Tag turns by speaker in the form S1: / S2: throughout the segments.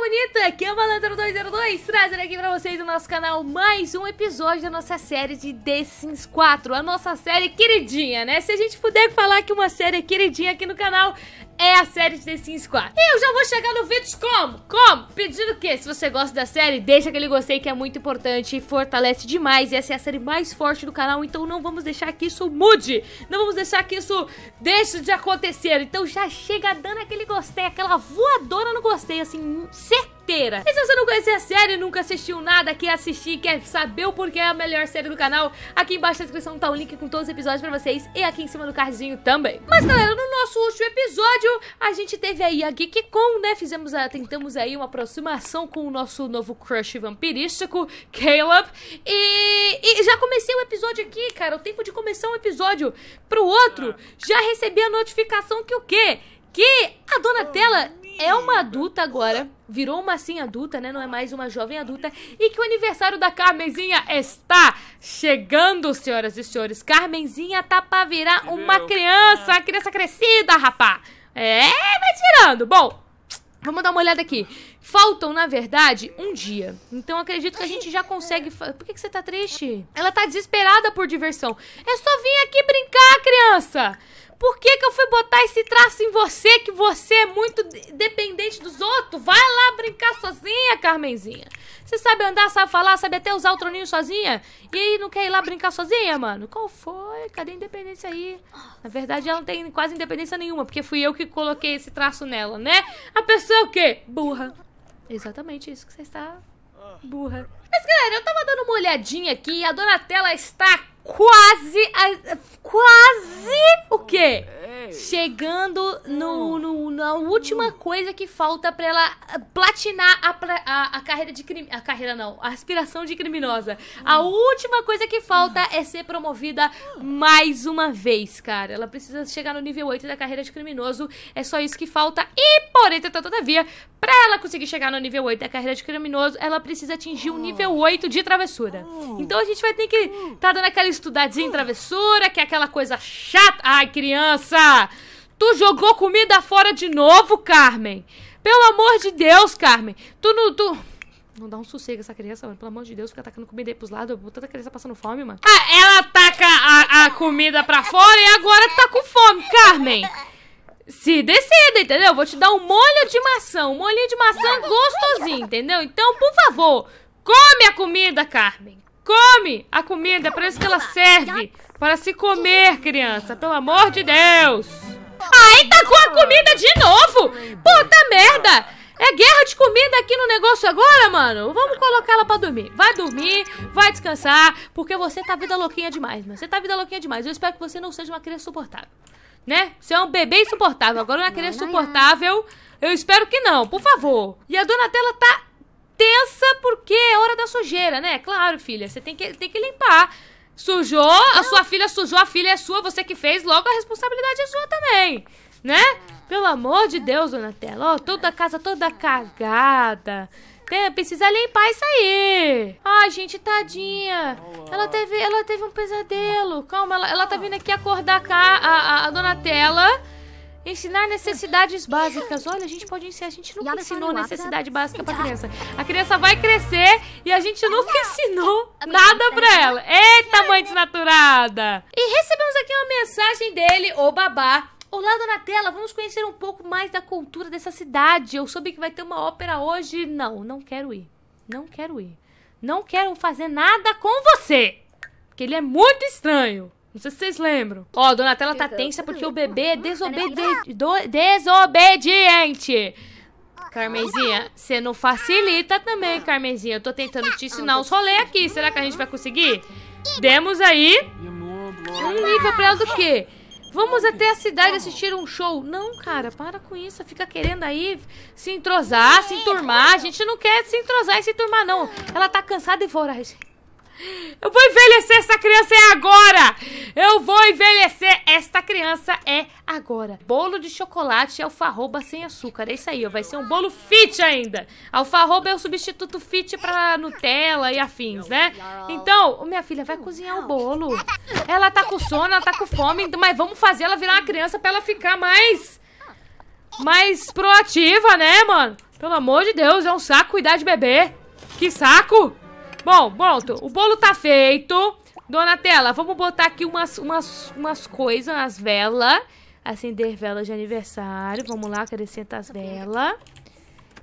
S1: bonita! Aqui é o Malandro202, trazendo aqui pra vocês do nosso canal mais um episódio da nossa série de The Sims 4, a nossa série queridinha, né? Se a gente puder falar que uma série é queridinha aqui no canal, é a série de The Sims 4. E eu já vou chegar no vídeo como? Como? Pedindo o quê? Se você gosta da série, deixa aquele gostei que é muito importante e fortalece demais. E essa é a série mais forte do canal, então não vamos deixar que isso mude. Não vamos deixar que isso deixe de acontecer. Então já chega dando aquele gostei, aquela voadora no gostei, assim, seca inteira. E se você não conhece a série, nunca assistiu nada, quer assistir, quer saber o porquê é a melhor série do canal, aqui embaixo na descrição tá o link com todos os episódios pra vocês e aqui em cima do cardzinho também. Mas galera, no nosso último episódio, a gente teve aí a GeekCon, né? Fizemos a, tentamos aí uma aproximação com o nosso novo crush vampirístico, Caleb. E, e já comecei o episódio aqui, cara. O tempo de começar um episódio pro outro, ah. já recebi a notificação que o quê? que a dona tela é uma adulta agora, virou uma sim adulta, né? Não é mais uma jovem adulta. E que o aniversário da Carmenzinha está chegando, senhoras e senhores. Carmenzinha tá pra virar uma criança, uma criança crescida, rapá. É, vai tirando. Bom, Vamos dar uma olhada aqui. Faltam, na verdade, um dia. Então acredito que a gente já consegue. Por que, que você tá triste? Ela tá desesperada por diversão. É só vir aqui brincar, criança! Por que, que eu fui botar esse traço em você, que você é muito dependente dos outros? Vai lá brincar sozinha, Carmenzinha. Você sabe andar, sabe falar, sabe até usar o troninho sozinha? E aí não quer ir lá brincar sozinha, mano? Qual foi? Cadê a independência aí? Na verdade, ela não tem quase independência nenhuma, porque fui eu que coloquei esse traço nela, né? A pessoa é o quê? Burra. Exatamente isso que você está burra. Mas galera, eu tava dando uma olhadinha aqui e a Donatella está quase. A, quase o quê? Chegando no, no, na última coisa que falta para ela eh, platinar a, a, a carreira de crime. A carreira não, a aspiração de criminosa. A última coisa que falta é ser promovida mais uma vez, cara. Ela precisa chegar no nível 8 da carreira de criminoso. É só isso que falta. E, porém, tá todavia, pra ela conseguir chegar no nível 8 da carreira de criminoso, ela precisa atingir o nível 8 de travessura. Hum. Então a gente vai ter que tá dando aquela estudadinha em travessura, que é aquela coisa chata. Ai, criança! Tu jogou comida fora de novo, Carmen! Pelo amor de Deus, Carmen! Tu não. Tu... Não dá um sossego essa criança, mano. Pelo amor de Deus, fica atacando comida aí pros lados. Tanta criança passando fome, mano. Ah, ela ataca a, a comida pra fora e agora tá com fome, Carmen! se decida, entendeu? Vou te dar um molho de maçã, um molhinho de maçã gostosinho, entendeu? Então, por favor, come a comida, Carmen. Come a comida é para isso que ela serve. Para se comer, criança. Pelo amor de Deus. Aí tacou tá a comida de novo. Puta merda. É guerra de comida aqui no negócio agora, mano? Vamos colocar ela pra dormir. Vai dormir, vai descansar, porque você tá vida louquinha demais, mano. Você tá vida louquinha demais. Eu espero que você não seja uma criança suportável. Né? Você é um bebê insuportável. Agora uma criança suportável, eu espero que não, por favor. E a dona Tela tá tensa porque é hora sujeira, né? Claro, filha, você tem que, tem que limpar. Sujou, a sua filha sujou, a filha é sua, você que fez, logo a responsabilidade é sua também, né? Pelo amor de Deus, dona Tela, ó, toda a casa toda cagada. Tem, precisa limpar isso aí. Ai, gente, tadinha. Ela teve, ela teve um pesadelo. Calma, ela, ela tá vindo aqui acordar cá, a, a, a Donatella. Ensinar necessidades básicas. Olha, a gente pode ensinar. A gente nunca ensinou necessidade básica pra criança. A criança vai crescer e a gente nunca ah, ensinou nada pra ela. Eita, mãe desnaturada! E recebemos aqui uma mensagem dele, o babá. Olá, dona Tela, vamos conhecer um pouco mais da cultura dessa cidade. Eu soube que vai ter uma ópera hoje. Não, não quero ir. Não quero ir. Não quero fazer nada com você. Porque ele é muito estranho. Não sei se vocês lembram. Ó, a Donatella tá tensa porque o bebê é desobedi do desobediente. Carmezinha, você não facilita também, Carmezinha. Eu tô tentando te ensinar uns rolê aqui. Será que a gente vai conseguir? Demos aí um nível pra ela do quê? Vamos até a cidade assistir um show. Não, cara, para com isso. Fica querendo aí se entrosar, se enturmar. A gente não quer se entrosar e se enturmar, não. Ela tá cansada e fora. Eu vou envelhecer essa criança é agora! Eu vou envelhecer esta criança é agora. Bolo de chocolate e alfarroba sem açúcar. É isso aí, ó. Vai ser um bolo fit ainda. Alfarroba é o substituto fit pra Nutella e afins, né? Então, minha filha vai cozinhar o bolo. Ela tá com sono, ela tá com fome, mas vamos fazer ela virar uma criança pra ela ficar mais... Mais proativa, né, mano? Pelo amor de Deus, é um saco cuidar de bebê. Que saco! Bom, pronto. O bolo tá feito. Dona Tela. vamos botar aqui umas, umas, umas coisas, umas velas. Acender velas de aniversário. Vamos lá, acrescenta as velas.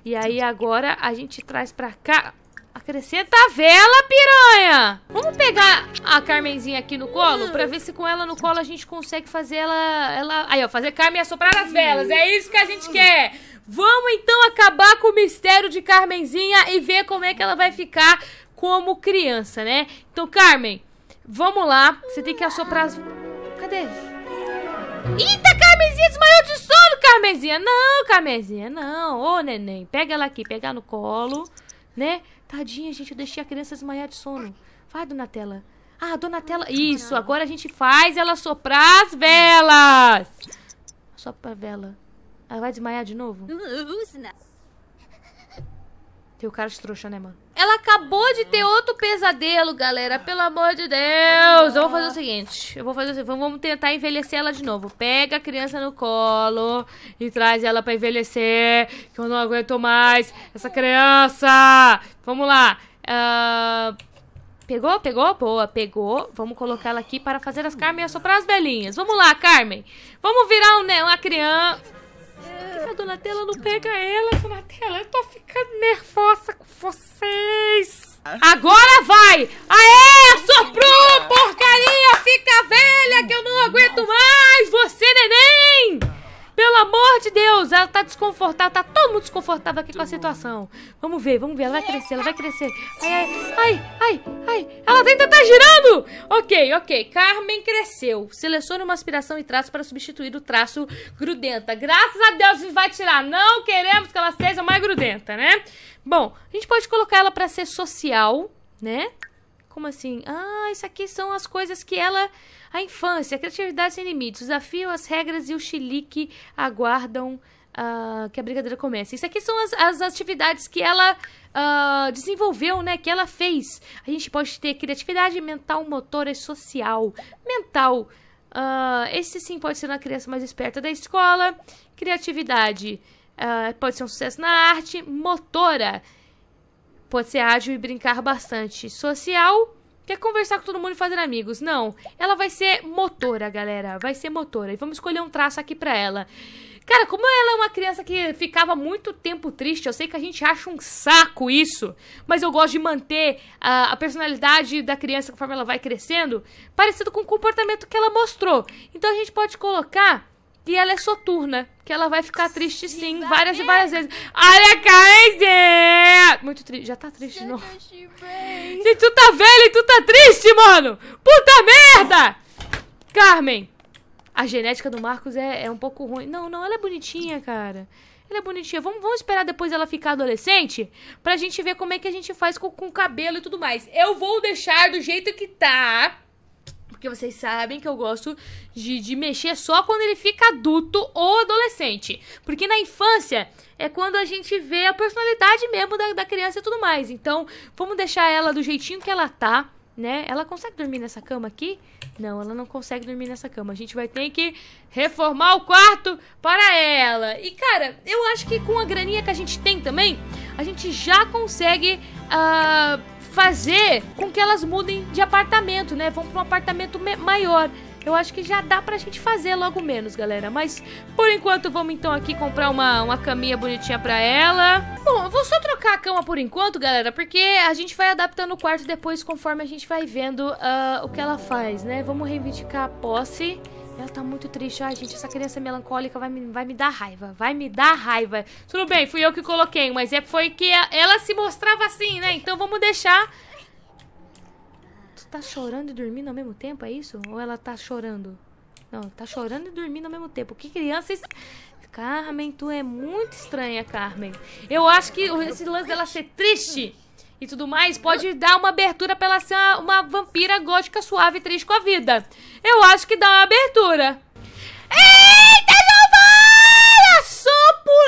S1: E aí agora a gente traz pra cá... Acrescenta a vela, piranha! Vamos pegar a Carmenzinha aqui no colo pra ver se com ela no colo a gente consegue fazer ela... ela... Aí, ó, fazer Carmen assoprar as velas. É isso que a gente quer! Vamos então acabar com o mistério de Carmenzinha e ver como é que ela vai ficar como criança, né? Então, Carmen, vamos lá. Você tem que assoprar as... Cadê? Eita, Carmenzinha desmaiou de sono, Carmenzinha. Não, Carmenzinha, não. Ô, neném, pega ela aqui, pega no colo, né? Tadinha, gente, eu deixei a criança desmaiar de sono. Vai, dona Tela. Ah, dona Tela. Isso, agora a gente faz ela soprar as velas. Sopra a vela. Ela vai desmaiar de novo? Tem o cara de trouxa, né, mano? Ela acabou de ter outro pesadelo, galera. Pelo amor de Deus. Eu vou fazer o seguinte. Eu vou fazer o seguinte. Vamos tentar envelhecer ela de novo. Pega a criança no colo e traz ela pra envelhecer. Que eu não aguento mais essa criança. Vamos lá. Uh, pegou? Pegou? Boa, pegou. Vamos colocar ela aqui para fazer as Carmen assoprar as velhinhas. Vamos lá, Carmen. Vamos virar um, uma criança que a Donatella não pega ela, Donatella? Eu tô ficando nervosa com vocês. Agora vai! Aê, sopro, Porcaria! Fica velha que eu não aguento mais! Você, neném! Pelo amor de Deus, ela tá desconfortável, tá muito desconfortável aqui com a situação. Vamos ver, vamos ver. Ela vai crescer, ela vai crescer. Ai, ai, ai, ai, ai. Ela ainda tá girando! Ok, ok. Carmen cresceu. Selecione uma aspiração e traço para substituir o traço grudenta. Graças a Deus a gente vai tirar. Não queremos que ela seja mais grudenta, né? Bom, a gente pode colocar ela para ser social, né? Como assim? Ah, isso aqui são as coisas que ela. A infância, a criatividade sem limites, o desafio, as regras e o xilique aguardam uh, que a brincadeira começa. Isso aqui são as, as atividades que ela uh, desenvolveu, né? Que ela fez. A gente pode ter criatividade mental, motora e social. Mental. Uh, esse sim pode ser uma criança mais esperta da escola. Criatividade. Uh, pode ser um sucesso na arte. Motora. Pode ser ágil e brincar bastante. Social quer é conversar com todo mundo e fazer amigos. Não, ela vai ser motora, galera. Vai ser motora. E vamos escolher um traço aqui para ela. Cara, como ela é uma criança que ficava muito tempo triste, eu sei que a gente acha um saco isso, mas eu gosto de manter a, a personalidade da criança conforme ela vai crescendo, parecido com o comportamento que ela mostrou. Então a gente pode colocar que ela é soturna, que ela vai ficar triste sim, várias e várias vezes. Olha, Kaise! Muito triste, já tá triste não. Gente, tu tá velho e tu tá triste, mano! Puta merda! Carmen! a genética do Marcos é, é um pouco ruim. Não, não, ela é bonitinha, cara. Ela é bonitinha. Vamos, vamos esperar depois ela ficar adolescente pra gente ver como é que a gente faz com, com o cabelo e tudo mais. Eu vou deixar do jeito que tá. Porque vocês sabem que eu gosto de, de mexer só quando ele fica adulto ou adolescente. Porque na infância é quando a gente vê a personalidade mesmo da, da criança e tudo mais. Então, vamos deixar ela do jeitinho que ela tá, né? Ela consegue dormir nessa cama aqui? Não, ela não consegue dormir nessa cama. A gente vai ter que reformar o quarto para ela. E, cara, eu acho que com a graninha que a gente tem também, a gente já consegue uh, fazer com que elas mudem de apartamento, né? Vão para um apartamento maior eu acho que já dá pra gente fazer logo menos, galera. Mas por enquanto vamos então aqui comprar uma, uma caminha bonitinha pra ela. Bom, eu vou só trocar a cama por enquanto, galera, porque a gente vai adaptando o quarto depois conforme a gente vai vendo uh, o que ela faz, né? Vamos reivindicar a posse. Ela tá muito triste. Ai, gente, essa criança é melancólica vai me, vai me dar raiva. Vai me dar raiva. Tudo bem, fui eu que coloquei, mas é, foi que a, ela se mostrava assim, né? Então vamos deixar tá chorando e dormindo ao mesmo tempo, é isso? Ou ela tá chorando? Não, tá chorando e dormindo ao mesmo tempo. Que crianças. Carmen, tu é muito estranha, Carmen. Eu acho que esse lance dela ser triste e tudo mais pode dar uma abertura pra ela ser uma, uma vampira gótica suave e triste com a vida. Eu acho que dá uma abertura. É! Só por.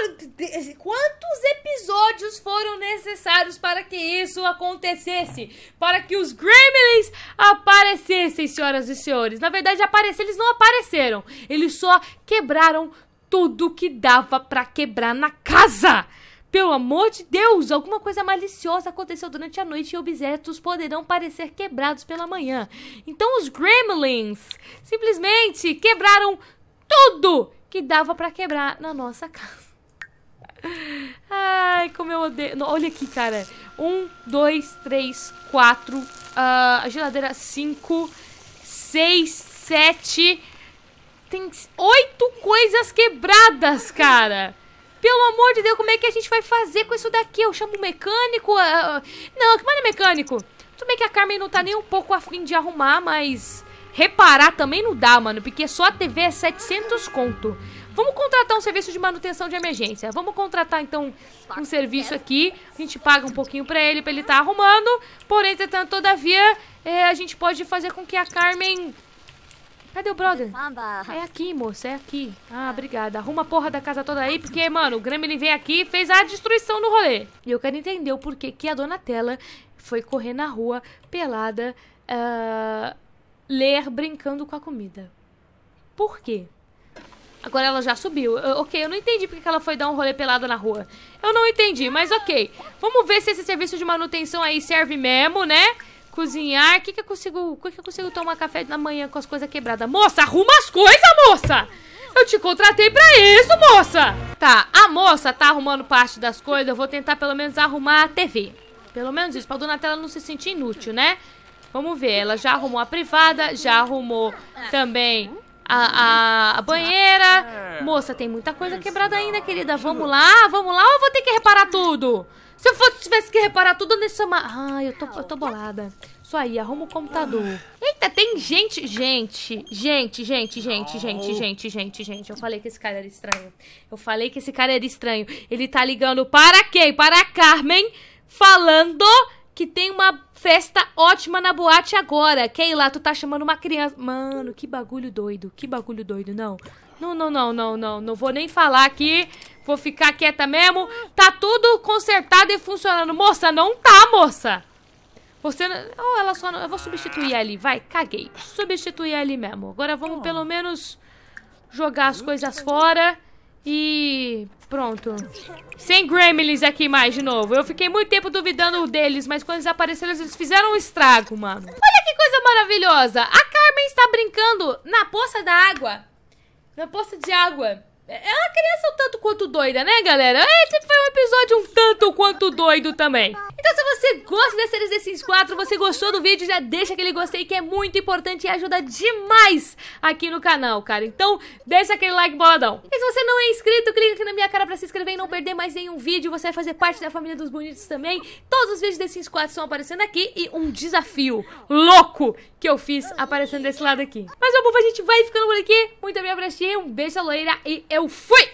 S1: Quantos episódios foram necessários para que isso acontecesse? Para que os Gremlins aparecessem, senhoras e senhores. Na verdade, aparecer, eles não apareceram. Eles só quebraram tudo que dava para quebrar na casa. Pelo amor de Deus, alguma coisa maliciosa aconteceu durante a noite e objetos poderão parecer quebrados pela manhã. Então os Gremlins simplesmente quebraram tudo que dava pra quebrar na nossa casa. Ai, como eu odeio. Olha aqui, cara. Um, dois, três, quatro. Uh, ah, a geladeira, cinco, seis, sete. Tem oito coisas quebradas, cara. Pelo amor de Deus, como é que a gente vai fazer com isso daqui? Eu chamo o mecânico. Uh, não, que mano é mecânico? Tudo bem que a Carmen não tá nem um pouco afim de arrumar, mas. Reparar também não dá, mano, porque só a TV é 700 conto. Vamos contratar um serviço de manutenção de emergência. Vamos contratar, então, um serviço aqui. A gente paga um pouquinho pra ele, pra ele estar tá arrumando. Porém, entretanto, todavia, é, a gente pode fazer com que a Carmen... Cadê o brother? É aqui, moça, é aqui. Ah, obrigada. Arruma a porra da casa toda aí, porque, mano, o ele veio aqui e fez a destruição no rolê. E eu quero entender o porquê que a Dona Tela foi correr na rua pelada... Uh ler brincando com a comida. Por quê? Agora ela já subiu. Eu, ok, eu não entendi porque ela foi dar um rolê pelada na rua. Eu não entendi, mas ok. Vamos ver se esse serviço de manutenção aí serve mesmo, né? Cozinhar. O que, que eu consigo. Que, que eu consigo tomar café na manhã com as coisas quebradas? Moça, arruma as coisas, moça! Eu te contratei pra isso, moça! Tá, a moça tá arrumando parte das coisas. Eu vou tentar pelo menos arrumar a TV. Pelo menos isso, pra dona Tela não se sentir inútil, né? Vamos ver, ela já arrumou a privada, já arrumou também a, a, banheira. Moça, tem muita coisa quebrada ainda, querida. Vamos lá, vamos lá ou eu vou ter que reparar tudo? Se eu fosse, tivesse que reparar tudo nesse ma... Ah, eu tô, eu tô bolada. Isso aí, arruma o computador. Eita, tem gente, gente, gente, gente, gente, gente, gente, gente, gente. Eu falei que esse cara era estranho. Eu falei que esse cara era estranho. Ele tá ligando para quem? Para a Carmen, falando que tem uma festa ótima na boate agora. lá tu tá chamando uma criança. Mano, que bagulho doido. Que bagulho doido, não. Não, não, não, não, não. Não vou nem falar aqui. Vou ficar quieta mesmo. Tá tudo consertado e funcionando. Moça, não tá, moça. Você. Oh, ela só. Não... Eu vou substituir ali. Vai, caguei. Substituir ali mesmo. Agora vamos pelo menos jogar as coisas fora. E pronto. Sem gremlins aqui mais de novo. Eu fiquei muito tempo duvidando deles, mas quando eles apareceram, eles fizeram um estrago, mano. Olha que coisa maravilhosa. A Carmen está brincando na poça da água. Na poça de água. É uma criança um tanto quanto doida, né, galera? Esse é, foi um episódio um tanto quanto doido também. Então se você gosta das séries The Sims 4, você gostou do vídeo, já deixa aquele gostei que é muito importante e ajuda demais aqui no canal, cara. Então deixa aquele like boladão. E se você não é inscrito, clica aqui na minha cara pra se inscrever e não perder mais nenhum vídeo. Você vai fazer parte da família dos bonitos também. Todos os vídeos The Sims 4 estão aparecendo aqui e um desafio louco que eu fiz aparecendo desse lado aqui. Mas, meu povo, a gente vai ficando por aqui. Muito obrigada por assistir, um beijo loira e eu eu fui!